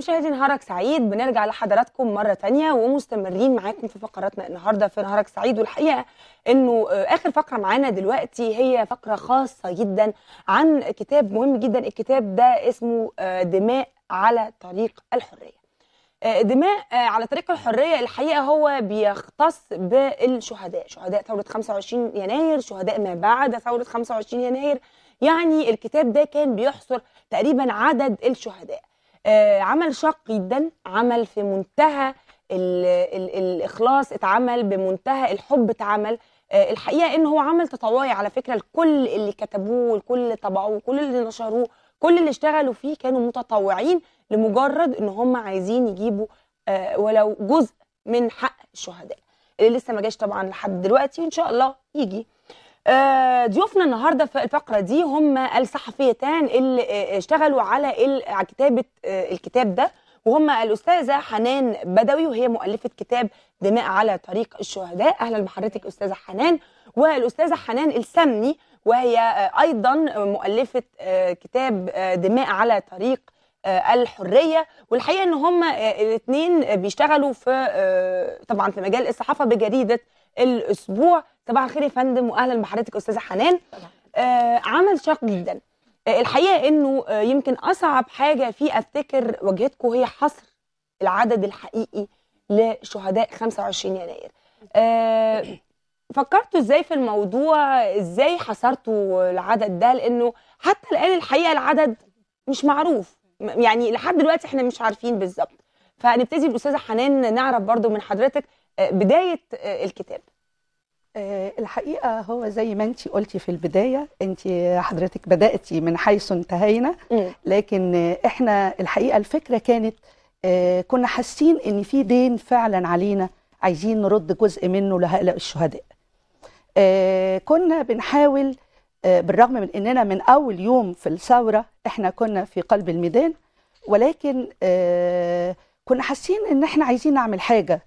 مشاهدي نهارك سعيد بنرجع لحضراتكم مره تانية ومستمرين معاكم في فقراتنا النهارده في نهارك سعيد والحقيقه انه آه، اخر فقره معانا دلوقتي هي فقره خاصه جدا عن كتاب مهم جدا الكتاب ده اسمه آه، دماء على طريق الحريه آه، دماء على طريق الحريه الحقيقه هو بيختص بالشهداء شهداء ثوره 25 يناير شهداء ما بعد ثوره 25 يناير يعني الكتاب ده كان بيحصر تقريبا عدد الشهداء آه، عمل شاق جدا عمل في منتهى الـ الـ الاخلاص اتعمل بمنتهى الحب اتعمل آه، الحقيقه ان هو عمل تطوعي على فكره لكل اللي كتبوه والكل اللي طبعوه وكل اللي نشروه كل اللي اشتغلوا فيه كانوا متطوعين لمجرد ان هم عايزين يجيبوا آه، ولو جزء من حق الشهداء اللي لسه ما جاش طبعا لحد دلوقتي وان شاء الله يجي آه، ضيوفنا النهارده في الفقره دي هم الصحفيتان اللي آه، آه، اشتغلوا على كتابه الكتاب ده وهم الاستاذه حنان بدوي وهي مؤلفه كتاب دماء على طريق الشهداء اهلا بحضرتك استاذه حنان والاستاذه حنان السمني وهي ايضا مؤلفه كتاب دماء على طريق الحريه والحقيقه ان هم الاثنين بيشتغلوا في طبعا في مجال الصحافه بجريده الاسبوع صباح الخير يا فندم واهلا بحضرتك استاذه حنان آه عمل شاق جدا آه الحقيقه انه آه يمكن اصعب حاجه في افتكر واجهتكم هي حصر العدد الحقيقي لشهداء 25 يناير آه فكرتوا ازاي في الموضوع ازاي حصرتوا العدد ده لانه حتى الان الحقيقه العدد مش معروف يعني لحد دلوقتي احنا مش عارفين بالظبط فنبتدي بالاستاذه حنان نعرف برضو من حضرتك آه، بدايه آه، الكتاب آه، الحقيقه هو زي ما انت قلتي في البدايه انت حضرتك بداتي من حيث انتهينا لكن احنا الحقيقه الفكره كانت آه، كنا حاسين ان في دين فعلا علينا عايزين نرد جزء منه لهؤلاء الشهداء آه، كنا بنحاول بالرغم من اننا من اول يوم في الثوره احنا كنا في قلب الميدان ولكن آه كنا حاسين ان احنا عايزين نعمل حاجه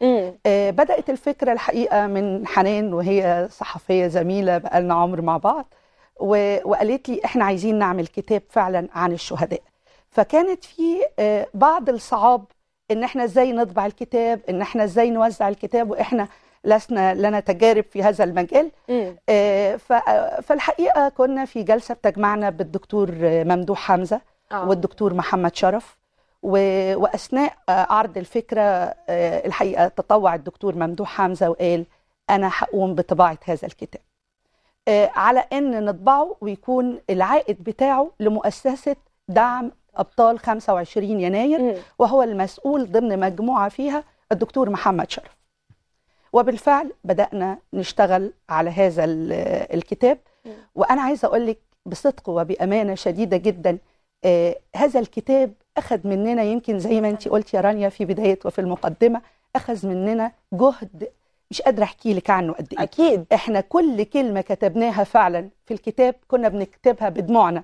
آه بدات الفكره الحقيقه من حنان وهي صحفيه زميله بقالنا عمر مع بعض و... وقالت لي احنا عايزين نعمل كتاب فعلا عن الشهداء فكانت في آه بعض الصعاب ان احنا ازاي نطبع الكتاب ان احنا ازاي نوزع الكتاب واحنا لسنا لنا تجارب في هذا المجال آه ف... فالحقيقه كنا في جلسه بتجمعنا بالدكتور ممدوح حمزه آه. والدكتور محمد شرف واثناء آه، عرض الفكره آه، الحقيقه تطوع الدكتور ممدوح حمزه وقال انا هقوم بطباعه هذا الكتاب آه، على ان نطبعه ويكون العائد بتاعه لمؤسسه دعم ابطال 25 يناير وهو المسؤول ضمن مجموعه فيها الدكتور محمد شرف وبالفعل بدانا نشتغل على هذا الكتاب وانا عايزه اقول لك بصدق وبامانه شديده جدا هذا الكتاب أخذ مننا يمكن زي ما أنت قلت يا رانيا في بداية وفي المقدمة أخذ مننا جهد مش قادرة أحكي لك عنه قد إيه أكيد إحنا كل كلمة كتبناها فعلا في الكتاب كنا بنكتبها بدموعنا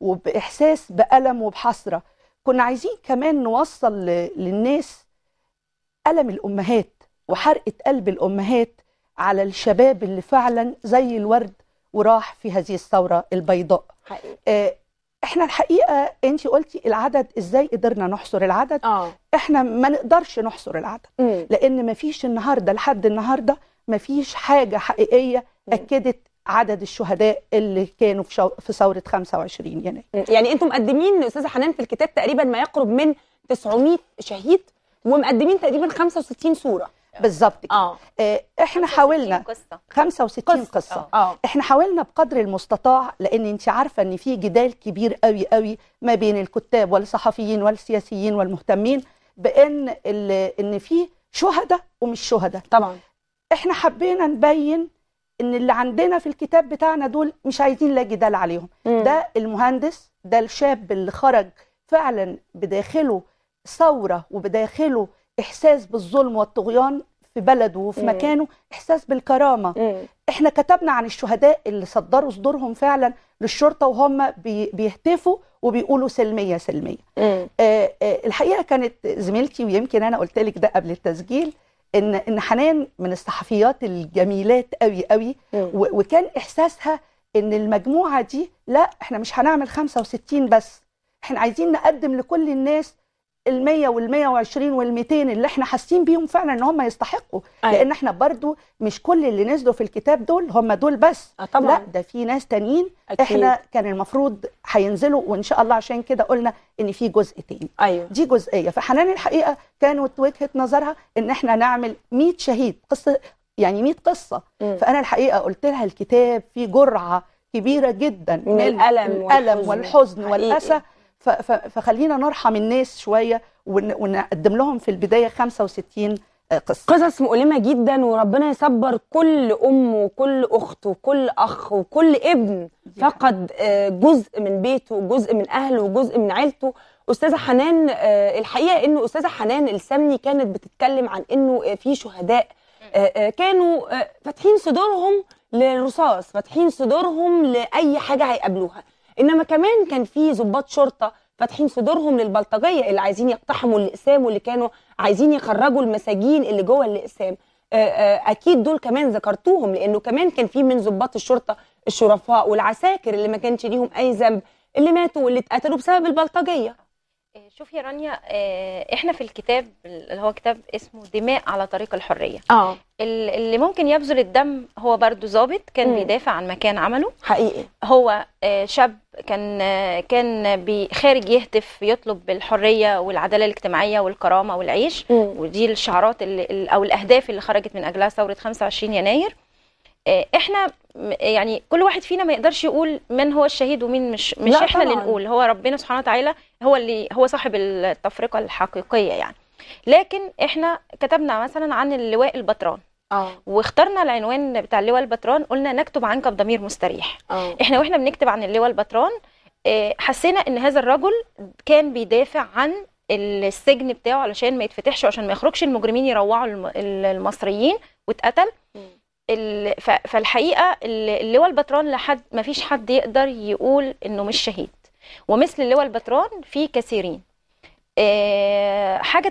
وبإحساس بألم وبحسرة كنا عايزين كمان نوصل للناس ألم الأمهات وحرقة قلب الأمهات على الشباب اللي فعلا زي الورد وراح في هذه الثورة البيضاء حقيقي. آه احنا الحقيقه انت قلتي العدد ازاي قدرنا نحصر العدد أوه. احنا ما نقدرش نحصر العدد مم. لان ما فيش النهارده لحد النهارده ما فيش حاجه حقيقيه مم. اكدت عدد الشهداء اللي كانوا في, شو... في ثوره 25 يناير يعني انتم مقدمين استاذه حنان في الكتاب تقريبا ما يقرب من 900 شهيد ومقدمين تقريبا 65 صوره بالظبط كده آه. آه، احنا حاولنا قصة. 65 قصة, قصة. آه. آه. احنا حاولنا بقدر المستطاع لان انت عارفة ان في جدال كبير قوي قوي ما بين الكتاب والصحفيين والسياسيين والمهتمين بان ان في شهداء ومش شهداء طبعا احنا حبينا نبين ان اللي عندنا في الكتاب بتاعنا دول مش عايزين لا جدال عليهم م. ده المهندس ده الشاب اللي خرج فعلا بداخله ثورة وبداخله إحساس بالظلم والطغيان في بلده وفي مكانه إحساس بالكرامة مم. إحنا كتبنا عن الشهداء اللي صدروا صدورهم فعلا للشرطة وهم بيهتفوا وبيقولوا سلمية سلمية آه آه الحقيقة كانت زميلتي ويمكن أنا قلت لك ده قبل التسجيل إن إن حنان من الصحفيات الجميلات قوي قوي وكان إحساسها إن المجموعة دي لا إحنا مش هنعمل 65 بس إحنا عايزين نقدم لكل الناس ال100 وال120 وال200 اللي احنا حاسين بيهم فعلا ان هم يستحقوا أيوة. لان احنا برضو مش كل اللي نزلوا في الكتاب دول هم دول بس أه طبعا. لا ده في ناس تانيين أكيد. احنا كان المفروض هينزلوا وان شاء الله عشان كده قلنا ان في جزء تاني أيوة. دي جزئيه فحنان الحقيقه كانت وجهه نظرها ان احنا نعمل 100 شهيد قصه يعني 100 قصه م. فانا الحقيقه قلت لها الكتاب فيه جرعه كبيره جدا من, من الالم والحزن والحزن والاسى فخلينا نرحم الناس شويه ونقدم لهم في البدايه 65 آه، قصه قصص مؤلمه جدا وربنا يصبر كل ام وكل اخت وكل اخ وكل ابن فقد آه، جزء من بيته وجزء من اهله وجزء من عيلته استاذه حنان آه، الحقيقه ان استاذه حنان السمني كانت بتتكلم عن انه في شهداء كانوا فاتحين صدورهم للرصاص فاتحين صدورهم لاي حاجه هيقابلوها انما كمان كان في ضباط شرطه فاتحين صدورهم للبلطجيه اللي عايزين يقتحموا الاقسام واللي كانوا عايزين يخرجوا المساجين اللي جوه الاقسام آه، آه، اكيد دول كمان ذكرتوهم لانه كمان كان في من ضباط الشرطه الشرفاء والعساكر اللي ما كانش ليهم اي ذنب اللي ماتوا واللي اتقتلوا بسبب البلطجيه آه، شوفي يا رانيا آه، احنا في الكتاب اللي هو كتاب اسمه دماء على طريق الحريه اه اللي ممكن يبذل الدم هو برضه ظابط كان مم. بيدافع عن مكان عمله حقيقي هو آه، شاب كان كان خارج يهتف يطلب بالحريه والعداله الاجتماعيه والكرامه والعيش مم. ودي الشعارات اللي او الاهداف اللي خرجت من اجلها ثوره 25 يناير آه، احنا يعني كل واحد فينا ما يقدرش يقول من هو الشهيد ومين مش مش احنا طبعاً. اللي نقول هو ربنا سبحانه وتعالى هو اللي هو صاحب التفرقه الحقيقيه يعني لكن احنا كتبنا مثلا عن اللواء البطران أوه. واخترنا العنوان بتاع اللواء البطران قلنا نكتب عنك بضمير مستريح أوه. احنا واحنا بنكتب عن اللواء البطران آه، حسينا ان هذا الرجل كان بيدافع عن السجن بتاعه علشان ما يتفتحش وعشان ما يخرجش المجرمين يروعوا المصريين واتقتل فالحقيقه اللواء البتران لحد ما فيش حد يقدر يقول انه مش شهيد ومثل اللواء البتران في كثيرين آه، حاجه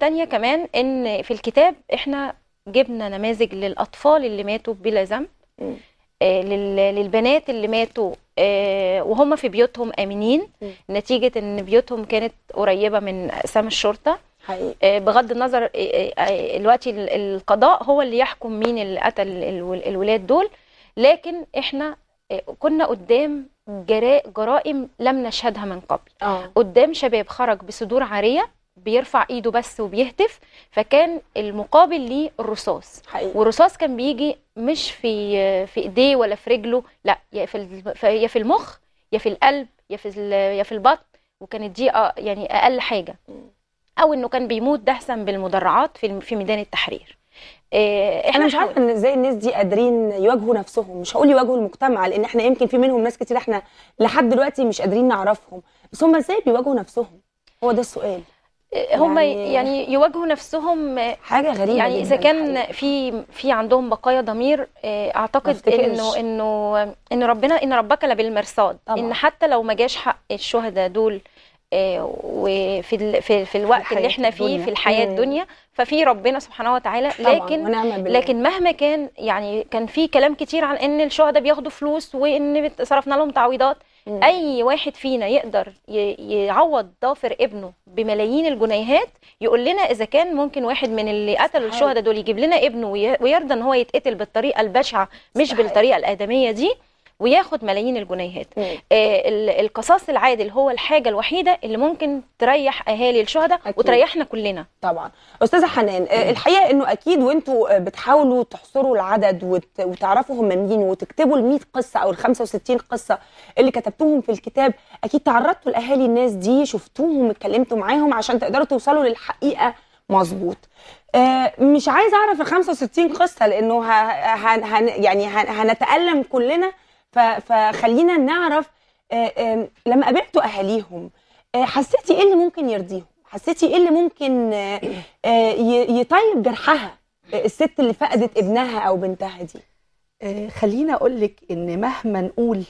تانية كمان ان في الكتاب احنا جبنا نماذج للاطفال اللي ماتوا بلا ذنب آه، للبنات اللي ماتوا آه، وهم في بيوتهم امنين نتيجه ان بيوتهم كانت قريبه من اقسام الشرطه حقيقي. آه، بغض النظر آه، آه، دلوقتي القضاء هو اللي يحكم مين اللي قتل الولاد دول لكن احنا كنا قدام جرائم لم نشهدها من قبل أوه. قدام شباب خرج بصدور عاريه بيرفع ايده بس وبيهتف فكان المقابل ليه الرصاص حقيقي. والرصاص كان بيجي مش في في ايديه ولا في رجله لا يا في يا في المخ يا في القلب يا في يا في البطن وكانت دي يعني اقل حاجه او انه كان بيموت دهسا بالمدرعات في في ميدان التحرير آه، احنا انا مش عارفه ان ازاي الناس دي قادرين يواجهوا نفسهم مش هقول يواجهوا المجتمع لان احنا يمكن في منهم ناس كتير احنا لحد دلوقتي مش قادرين نعرفهم بس هم ازاي بيواجهوا نفسهم هو ده السؤال آه، هم يعني, يعني يواجهوا نفسهم حاجه غريبه يعني اذا كان في في عندهم بقايا ضمير آه، اعتقد انه انه ان ربنا ان ربك لبالمرصاد ان حتى لو ما جاش حق الشهداء دول وفي في, في الوقت اللي احنا فيه الدنيا. في الحياه الدنيا ففي ربنا سبحانه وتعالى لكن لكن مهما كان يعني كان في كلام كتير عن ان الشهداء بياخدوا فلوس وان صرفنا لهم تعويضات مم. اي واحد فينا يقدر يعوض ضافر ابنه بملايين الجنيهات يقول لنا اذا كان ممكن واحد من اللي قتلوا الشهداء دول يجيب لنا ابنه ويرضى ان هو يتقتل بالطريقه البشعه مش صحيح. بالطريقه الادميه دي وياخد ملايين الجنيهات آه القصاص العادل هو الحاجه الوحيده اللي ممكن تريح اهالي الشهداء وتريحنا كلنا طبعا استاذه حنان آه الحقيقه انه اكيد وانتوا آه، بتحاولوا تحصروا العدد وت... وتعرفوا هم مين وتكتبوا ال 100 قصه او ال 65 قصه اللي كتبتوهم في الكتاب اكيد تعرضتوا لاهالي الناس دي شفتوهم اتكلمتوا معاهم عشان تقدروا توصلوا للحقيقه مظبوط آه، مش عايز اعرف ال 65 قصه لانه ه... هن... يعني هنتالم كلنا فخلينا نعرف آه، لما قابلتوا اهاليهم آه، حسيتي ايه اللي ممكن يرضيهم حسيتي ايه اللي ممكن آه، يطيب جرحها الست اللي فقدت ابنها او بنتها دي خلينا اقول لك ان مهما نقول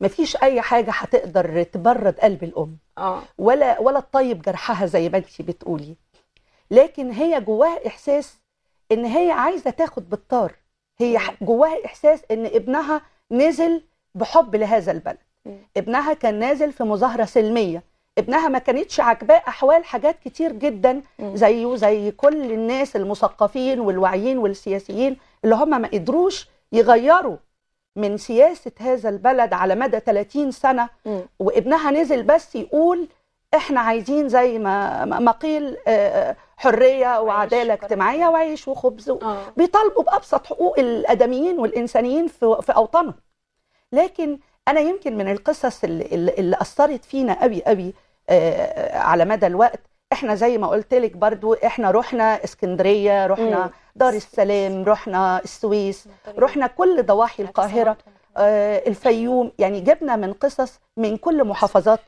مفيش اي حاجه هتقدر تبرد قلب الام آه. ولا ولا تطيب جرحها زي ما انت بتقولي لكن هي جواها احساس ان هي عايزه تاخد بالطار هي جواها احساس ان ابنها نزل بحب لهذا البلد ابنها كان نازل في مظاهرة سلمية ابنها ما كانتش عاجباه احوال حاجات كتير جدا زيه زي كل الناس المثقفين والواعيين والسياسيين اللي هم ما قدروش يغيروا من سياسة هذا البلد على مدى 30 سنة م. وابنها نزل بس يقول احنا عايزين زي ما ما قيل آه، آه، حريه وعداله اجتماعيه وعيش وخبز آه. بيطالبوا بابسط حقوق الادميين والانسانيين في, اوطانهم لكن انا يمكن من القصص اللي, اللي اثرت فينا قوي قوي على مدى الوقت احنا زي ما قلت لك برضو احنا رحنا اسكندريه رحنا دار السلام رحنا السويس طيب. رحنا كل ضواحي يعني القاهره الفيوم يعني جبنا من قصص من كل محافظات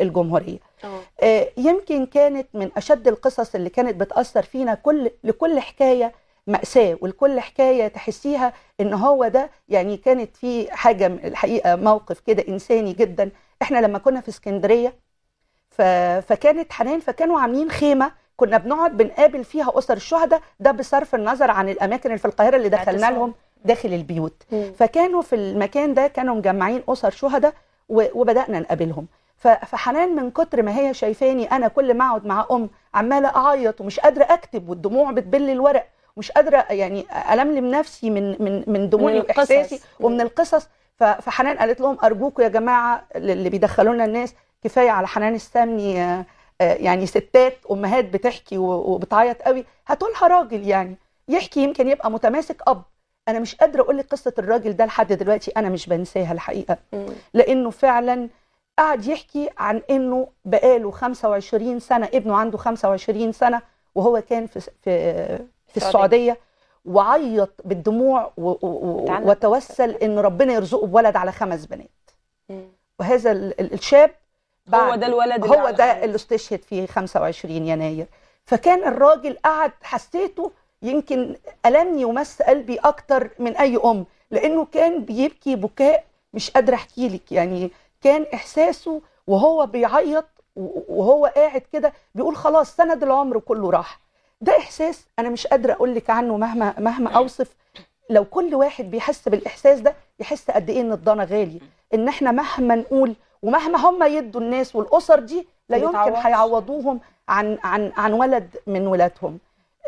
الجمهوريه آه. آه يمكن كانت من أشد القصص اللي كانت بتأثر فينا كل لكل حكاية مأساة ولكل حكاية تحسيها إن هو ده يعني كانت في حاجة الحقيقة موقف كده إنساني جدا إحنا لما كنا في اسكندرية فكانت حنان فكانوا عاملين خيمة كنا بنقعد بنقابل فيها أسر الشهداء ده بصرف النظر عن الأماكن اللي في القاهرة اللي دخلنا لهم داخل البيوت فكانوا في المكان ده كانوا مجمعين أسر شهداء وبدأنا نقابلهم فحنان من كتر ما هي شايفاني انا كل ما اقعد مع ام عماله اعيط ومش قادره اكتب والدموع بتبل الورق ومش قادره يعني الملم نفسي من من من دموعي واحساسي ومن القصص فحنان قالت لهم ارجوكم يا جماعه اللي بيدخلوا لنا الناس كفايه على حنان السمني آه، آه، يعني ستات امهات بتحكي وبتعيط قوي هاتوا لها راجل يعني يحكي يمكن يبقى متماسك اب انا مش قادره اقول لك قصه الراجل ده لحد دلوقتي انا مش بنساها الحقيقه لانه فعلا قعد يحكي عن انه بقاله 25 سنه ابنه عنده 25 سنه وهو كان في في, في السعوديه وعيط بالدموع وتوسل ان ربنا يرزقه بولد على خمس بنات وهذا الشاب هو ده الولد هو ده اللي استشهد في 25 يناير فكان الراجل قعد حسيته يمكن ألمني ومس قلبي أكتر من أي أم لأنه كان بيبكي بكاء مش قادرة أحكي لك يعني كان إحساسه وهو بيعيط وهو قاعد كده بيقول خلاص سند العمر كله راح ده إحساس أنا مش قادرة أقول لك عنه مهما مهما أوصف لو كل واحد بيحس بالإحساس ده يحس قد إيه إن الضنا غالي إن إحنا مهما نقول ومهما هم يدوا الناس والأسر دي لا يمكن هيعوضوهم عن عن عن ولد من ولادهم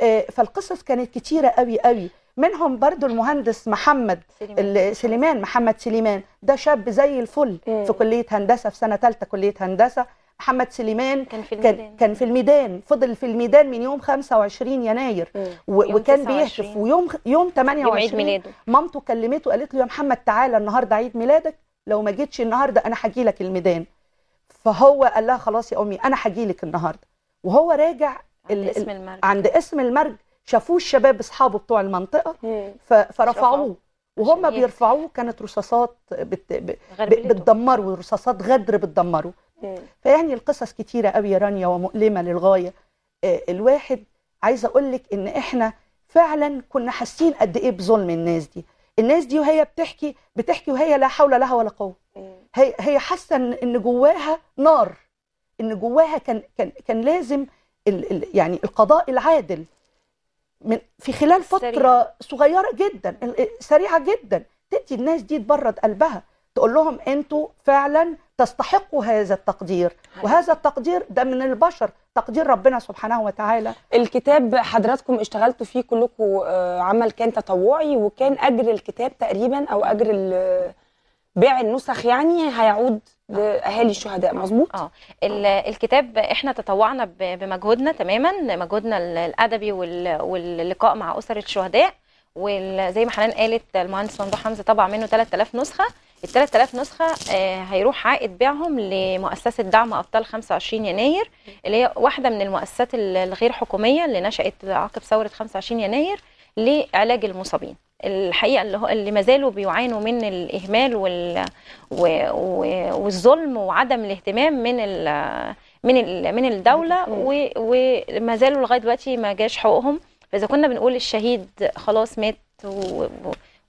آه، فالقصص كانت كتيرة قوي قوي منهم برضو المهندس محمد سليمان, سليمان محمد سليمان ده شاب زي الفل مم. إيه. في كليه هندسه في سنه ثالثه كليه هندسه محمد سليمان كان في الميدان كان, كان في الميدان فضل في الميدان من يوم 25 يناير إيه. و... وكان بيهتف ويوم يوم 28 مامته كلمته قالت له يا محمد تعالى النهارده عيد ميلادك لو ما جيتش النهارده انا هاجي لك الميدان فهو قال لها خلاص يا امي انا هاجي لك النهارده وهو راجع عند اسم المرج عند اسم المرج شافوه الشباب اصحابه بتوع المنطقه فرفعوه وهم بيرفعوه كانت رصاصات بت... ب... بتدمره رصاصات غدر بتدمره فيعني القصص كتيره قوي يا رانيا ومؤلمه للغايه آه، الواحد عايز اقول لك ان احنا فعلا كنا حاسين قد ايه بظلم الناس دي الناس دي وهي بتحكي بتحكي وهي لا حول لها ولا قوه هي هي حاسه ان جواها نار ان جواها كان كان كان لازم ال... ال... يعني القضاء العادل من في خلال فتره صغيره جدا سريعه جدا تدي الناس دي تبرد قلبها تقول لهم انتوا فعلا تستحقوا هذا التقدير وهذا التقدير ده من البشر تقدير ربنا سبحانه وتعالى الكتاب حضراتكم اشتغلتوا فيه كلكم آه، عمل كان تطوعي وكان اجر الكتاب تقريبا او اجر بيع النسخ يعني هيعود آه. لاهالي الشهداء مظبوط اه الكتاب احنا تطوعنا بمجهودنا تماما مجهودنا الادبي واللقاء مع اسر الشهداء وزي ما حنان قالت المهندس ممدوح حمزه طبع منه 3000 نسخه ال 3000 نسخه آه، هيروح عائد بيعهم لمؤسسه دعم ابطال 25 يناير اللي هي واحده من المؤسسات الغير حكوميه اللي نشات عقب ثوره 25 يناير لعلاج المصابين الحقيقه اللي, هو اللي ما زالوا بيعانوا من الاهمال وال والظلم وعدم الاهتمام من ال من ال من الدوله وما زالوا لغايه دلوقتي ما جاش حقوقهم فاذا كنا بنقول الشهيد خلاص مات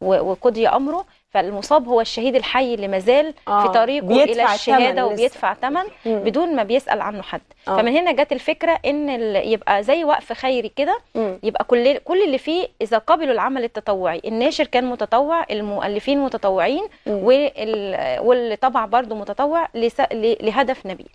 وقضي امره فالمصاب هو الشهيد الحي اللي مازال آه في طريقه الى الشهاده وبيدفع ثمن بدون ما بيسال عنه حد آه فمن هنا جت الفكره ان يبقى زي وقف خيري كده يبقى كل كل اللي فيه اذا قبلوا العمل التطوعي الناشر كان متطوع المؤلفين متطوعين وال واللي طبع برضه متطوع لهدف نبيل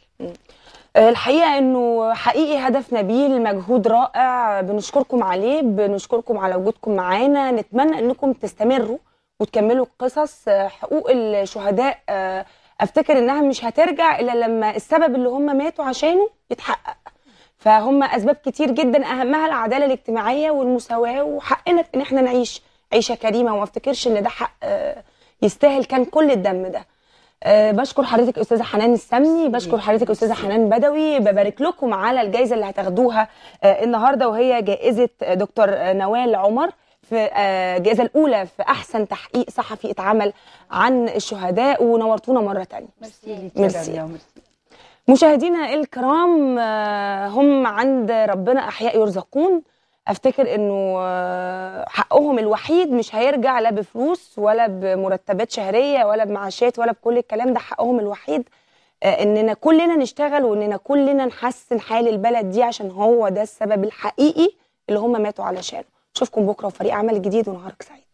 آه، الحقيقه انه حقيقي هدف نبيل مجهود رائع بنشكركم عليه بنشكركم على وجودكم معانا نتمنى انكم تستمروا وتكملوا قصص آه، حقوق الشهداء آه، افتكر انها مش هترجع الا لما السبب اللي هم ماتوا عشانه يتحقق فهم اسباب كتير جدا اهمها العداله الاجتماعيه والمساواه وحقنا ان احنا نعيش عيشه كريمه وما افتكرش ان ده حق آه، يستاهل كان كل الدم ده بشكر حضرتك استاذه حنان السمني بشكر حضرتك استاذه حنان بدوي ببارك لكم على الجائزه اللي هتاخدوها النهارده وهي جائزه دكتور نوال عمر في آه، الجائزه الاولى في احسن تحقيق صحفي اتعمل عن الشهداء ونورتونا مره ثانيه ميرسي ميرسي مشاهدينا الكرام آه، هم عند ربنا احياء يرزقون افتكر انه آه، حقهم الوحيد مش هيرجع لا بفلوس ولا بمرتبات شهريه ولا بمعاشات ولا بكل الكلام ده حقهم الوحيد اننا كلنا نشتغل واننا كلنا نحسن حال البلد دي عشان هو ده السبب الحقيقي اللي هم ماتوا علشانه اشوفكم بكره وفريق عمل جديد ونهارك سعيد